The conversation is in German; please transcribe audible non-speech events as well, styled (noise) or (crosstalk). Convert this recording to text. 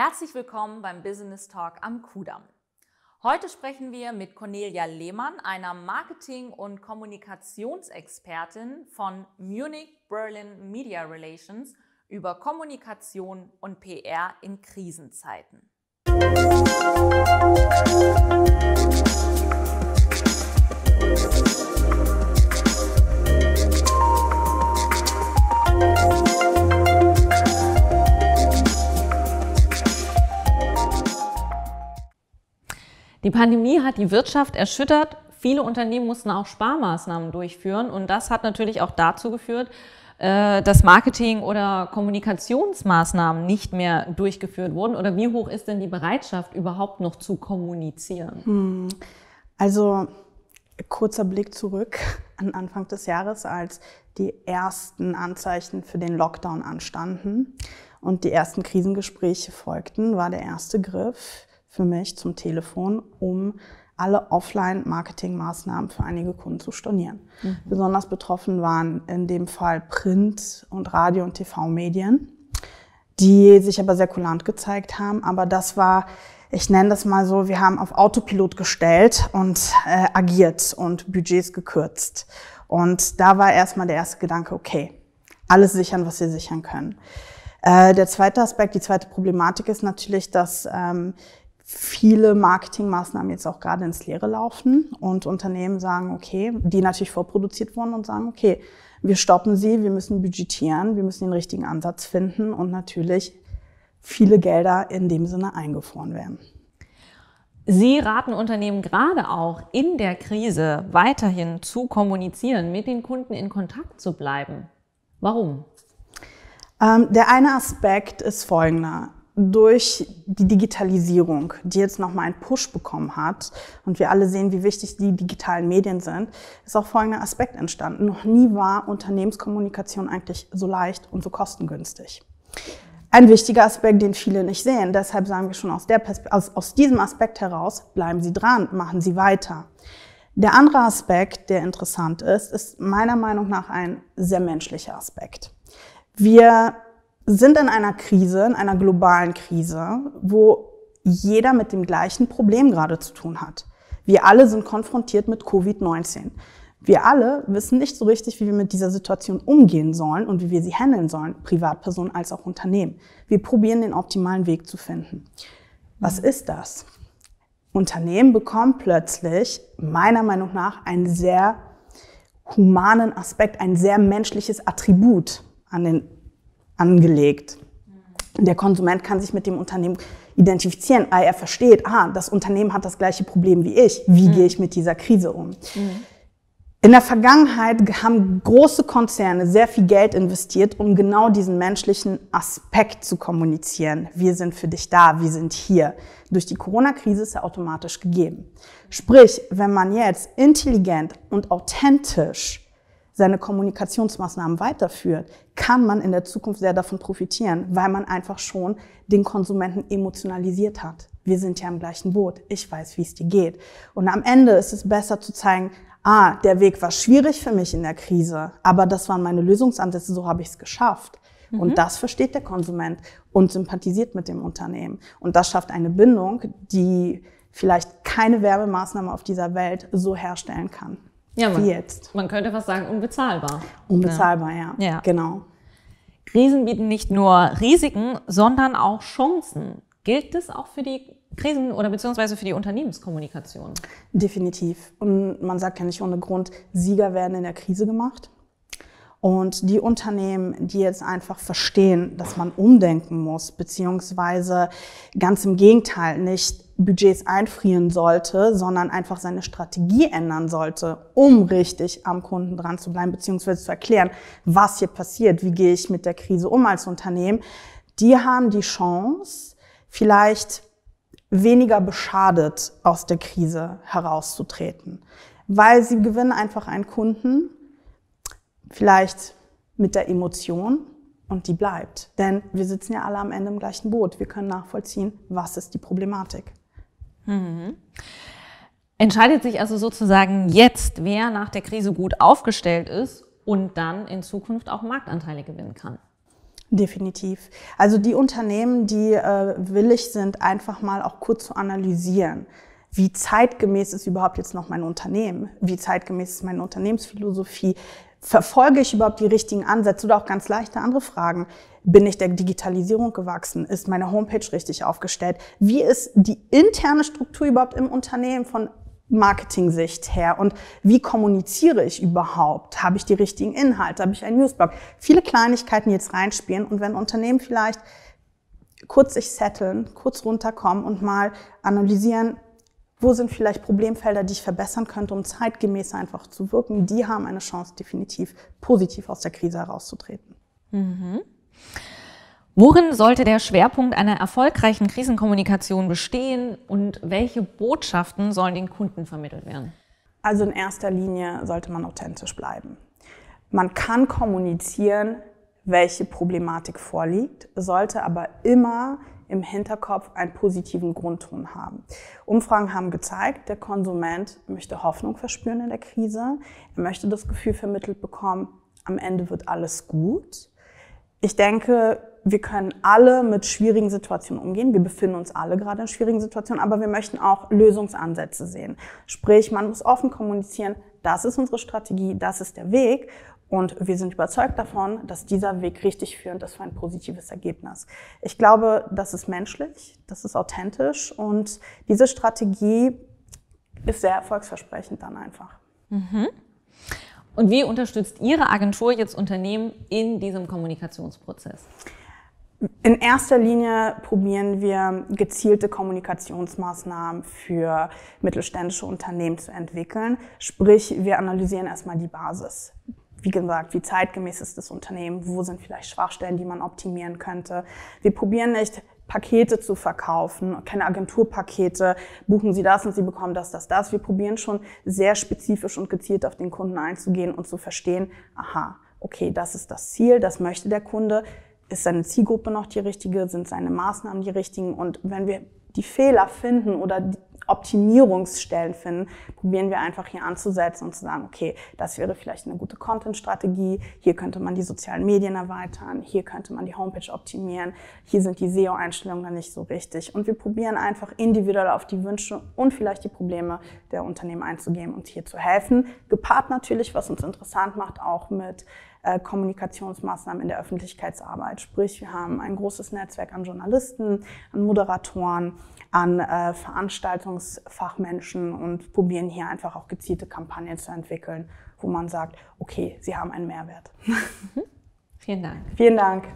Herzlich willkommen beim Business Talk am Kudamm. Heute sprechen wir mit Cornelia Lehmann, einer Marketing- und Kommunikationsexpertin von Munich Berlin Media Relations über Kommunikation und PR in Krisenzeiten. Musik Die Pandemie hat die Wirtschaft erschüttert. Viele Unternehmen mussten auch Sparmaßnahmen durchführen und das hat natürlich auch dazu geführt, äh, dass Marketing- oder Kommunikationsmaßnahmen nicht mehr durchgeführt wurden? Oder wie hoch ist denn die Bereitschaft, überhaupt noch zu kommunizieren? Hm. Also kurzer Blick zurück an Anfang des Jahres, als die ersten Anzeichen für den Lockdown anstanden und die ersten Krisengespräche folgten, war der erste Griff für mich zum Telefon, um alle Offline-Marketing-Maßnahmen für einige Kunden zu stornieren. Mhm. Besonders betroffen waren in dem Fall Print und Radio und TV-Medien, die sich aber sehr kulant gezeigt haben. Aber das war ich nenne das mal so, wir haben auf Autopilot gestellt und äh, agiert und Budgets gekürzt. Und da war erstmal der erste Gedanke, okay, alles sichern, was wir sichern können. Äh, der zweite Aspekt, die zweite Problematik ist natürlich, dass ähm, viele Marketingmaßnahmen jetzt auch gerade ins Leere laufen und Unternehmen sagen, okay, die natürlich vorproduziert wurden und sagen, okay, wir stoppen sie, wir müssen budgetieren, wir müssen den richtigen Ansatz finden und natürlich viele Gelder in dem Sinne eingefroren werden. Sie raten Unternehmen gerade auch in der Krise weiterhin zu kommunizieren, mit den Kunden in Kontakt zu bleiben. Warum? Ähm, der eine Aspekt ist folgender durch die Digitalisierung, die jetzt nochmal einen Push bekommen hat und wir alle sehen, wie wichtig die digitalen Medien sind, ist auch folgender Aspekt entstanden. Noch nie war Unternehmenskommunikation eigentlich so leicht und so kostengünstig. Ein wichtiger Aspekt, den viele nicht sehen. Deshalb sagen wir schon aus, aus, aus diesem Aspekt heraus, bleiben Sie dran, machen Sie weiter. Der andere Aspekt, der interessant ist, ist meiner Meinung nach ein sehr menschlicher Aspekt. Wir sind in einer Krise, in einer globalen Krise, wo jeder mit dem gleichen Problem gerade zu tun hat. Wir alle sind konfrontiert mit Covid-19. Wir alle wissen nicht so richtig, wie wir mit dieser Situation umgehen sollen und wie wir sie handeln sollen, Privatpersonen als auch Unternehmen. Wir probieren den optimalen Weg zu finden. Was mhm. ist das? Unternehmen bekommen plötzlich, meiner Meinung nach, einen sehr humanen Aspekt, ein sehr menschliches Attribut an den angelegt. Der Konsument kann sich mit dem Unternehmen identifizieren. Ah, er versteht, ah, das Unternehmen hat das gleiche Problem wie ich. Wie mhm. gehe ich mit dieser Krise um? Mhm. In der Vergangenheit haben große Konzerne sehr viel Geld investiert, um genau diesen menschlichen Aspekt zu kommunizieren. Wir sind für dich da, wir sind hier. Durch die Corona-Krise ist er automatisch gegeben. Sprich, wenn man jetzt intelligent und authentisch seine Kommunikationsmaßnahmen weiterführt, kann man in der Zukunft sehr davon profitieren, weil man einfach schon den Konsumenten emotionalisiert hat. Wir sind ja im gleichen Boot. Ich weiß, wie es dir geht. Und am Ende ist es besser zu zeigen, ah, der Weg war schwierig für mich in der Krise, aber das waren meine Lösungsansätze, so habe ich es geschafft. Mhm. Und das versteht der Konsument und sympathisiert mit dem Unternehmen. Und das schafft eine Bindung, die vielleicht keine Werbemaßnahme auf dieser Welt so herstellen kann ja, man, wie jetzt. Man könnte fast sagen, unbezahlbar. Unbezahlbar, ja. ja. ja. Genau. Krisen bieten nicht nur Risiken, sondern auch Chancen. Gilt das auch für die Krisen oder beziehungsweise für die Unternehmenskommunikation? Definitiv. Und man sagt ja nicht ohne Grund, Sieger werden in der Krise gemacht. Und die Unternehmen, die jetzt einfach verstehen, dass man umdenken muss, beziehungsweise ganz im Gegenteil nicht Budgets einfrieren sollte, sondern einfach seine Strategie ändern sollte, um richtig am Kunden dran zu bleiben, beziehungsweise zu erklären, was hier passiert, wie gehe ich mit der Krise um als Unternehmen, die haben die Chance, vielleicht weniger beschadet aus der Krise herauszutreten, weil sie gewinnen einfach einen Kunden, vielleicht mit der Emotion und die bleibt. Denn wir sitzen ja alle am Ende im gleichen Boot. Wir können nachvollziehen, was ist die Problematik. Mhm. Entscheidet sich also sozusagen jetzt, wer nach der Krise gut aufgestellt ist und dann in Zukunft auch Marktanteile gewinnen kann. Definitiv. Also die Unternehmen, die äh, willig sind, einfach mal auch kurz zu analysieren. Wie zeitgemäß ist überhaupt jetzt noch mein Unternehmen? Wie zeitgemäß ist meine Unternehmensphilosophie? Verfolge ich überhaupt die richtigen Ansätze oder auch ganz leichte andere Fragen? Bin ich der Digitalisierung gewachsen? Ist meine Homepage richtig aufgestellt? Wie ist die interne Struktur überhaupt im Unternehmen von Marketing-Sicht her? Und wie kommuniziere ich überhaupt? Habe ich die richtigen Inhalte? Habe ich einen Newsblog? Viele Kleinigkeiten jetzt reinspielen. Und wenn Unternehmen vielleicht kurz sich setteln, kurz runterkommen und mal analysieren, wo sind vielleicht Problemfelder, die ich verbessern könnte, um zeitgemäß einfach zu wirken, die haben eine Chance, definitiv positiv aus der Krise herauszutreten. Mhm. Worin sollte der Schwerpunkt einer erfolgreichen Krisenkommunikation bestehen und welche Botschaften sollen den Kunden vermittelt werden? Also in erster Linie sollte man authentisch bleiben. Man kann kommunizieren, welche Problematik vorliegt, sollte aber immer im Hinterkopf einen positiven Grundton haben. Umfragen haben gezeigt, der Konsument möchte Hoffnung verspüren in der Krise. Er möchte das Gefühl vermittelt bekommen, am Ende wird alles gut. Ich denke, wir können alle mit schwierigen Situationen umgehen. Wir befinden uns alle gerade in schwierigen Situationen, aber wir möchten auch Lösungsansätze sehen. Sprich, man muss offen kommunizieren, das ist unsere Strategie, das ist der Weg und wir sind überzeugt davon, dass dieser Weg richtig führend ist für ein positives Ergebnis. Ich glaube, das ist menschlich, das ist authentisch und diese Strategie ist sehr erfolgsversprechend dann einfach. Mhm. Und wie unterstützt Ihre Agentur jetzt Unternehmen in diesem Kommunikationsprozess? In erster Linie probieren wir gezielte Kommunikationsmaßnahmen für mittelständische Unternehmen zu entwickeln. Sprich, wir analysieren erstmal die Basis wie gesagt, wie zeitgemäß ist das Unternehmen, wo sind vielleicht Schwachstellen, die man optimieren könnte. Wir probieren nicht, Pakete zu verkaufen, keine Agenturpakete, buchen Sie das und Sie bekommen das, das, das. Wir probieren schon sehr spezifisch und gezielt auf den Kunden einzugehen und zu verstehen, aha, okay, das ist das Ziel, das möchte der Kunde, ist seine Zielgruppe noch die richtige, sind seine Maßnahmen die richtigen und wenn wir die Fehler finden oder Optimierungsstellen finden, probieren wir einfach hier anzusetzen und zu sagen, okay, das wäre vielleicht eine gute Content-Strategie, hier könnte man die sozialen Medien erweitern, hier könnte man die Homepage optimieren, hier sind die SEO-Einstellungen dann nicht so richtig. Und wir probieren einfach individuell auf die Wünsche und vielleicht die Probleme der Unternehmen einzugehen und hier zu helfen. Gepaart natürlich, was uns interessant macht, auch mit äh, Kommunikationsmaßnahmen in der Öffentlichkeitsarbeit. Sprich, wir haben ein großes Netzwerk an Journalisten, an Moderatoren, an äh, Veranstaltungsfachmenschen und probieren hier einfach auch gezielte Kampagnen zu entwickeln, wo man sagt, okay, sie haben einen Mehrwert. (laughs) Vielen Dank. Vielen Dank.